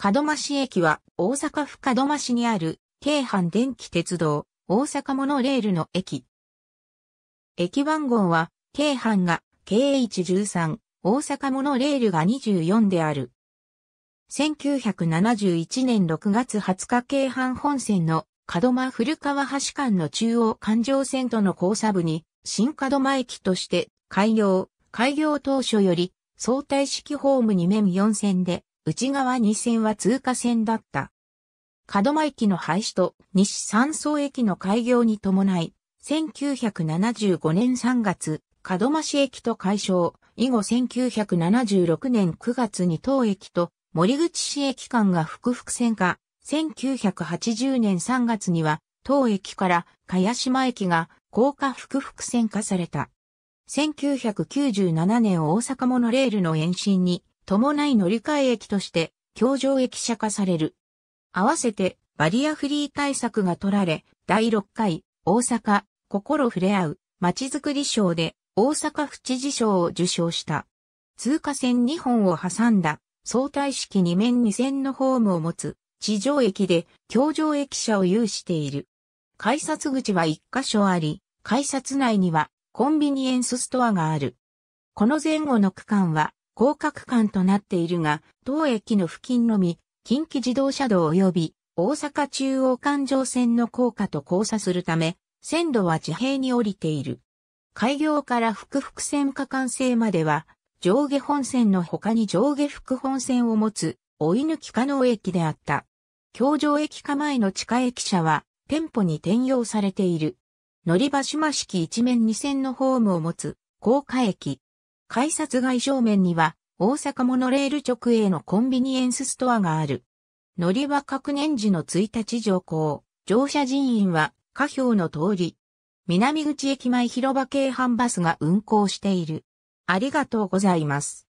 門真市駅は大阪府門真市にある京阪電気鉄道大阪モノレールの駅。駅番号は京阪が KH13、大阪モノレールが24である。1971年6月20日京阪本線の門真古川橋間の中央環状線との交差部に新門真駅として開業、開業当初より相対式ホーム2面4線で内側2線は通過線だった。門間駅の廃止と西三層駅の開業に伴い、1975年3月、門間市駅と解消、以後1976年9月に当駅と森口市駅間が複々線化、1980年3月には当駅から茅島駅が高架複々線化された。1997年大阪モノレールの延伸に伴い乗り換え駅として、橋上駅舎化される。合わせて、バリアフリー対策が取られ、第6回、大阪、心触れ合う、まちづくり賞で、大阪府知事賞を受賞した。通過線2本を挟んだ、相対式2面2線のホームを持つ、地上駅で、橋上駅舎を有している。改札口は1カ所あり、改札内には、コンビニエンスストアがある。この前後の区間は、広角間となっているが、当駅の付近のみ、近畿自動車道及び大阪中央環状線の高架と交差するため、線路は地平に降りている。開業から福福線下管線までは、上下本線の他に上下副本線を持つ、追い抜き可能駅であった。京城駅構えの地下駅舎は、店舗に転用されている。乗り場島式一面二線のホームを持つ、高架駅。改札外正面には、大阪モノレール直営のコンビニエンスストアがある。乗り場各年時の1日乗降、乗車人員は、下表の通り。南口駅前広場系販バスが運行している。ありがとうございます。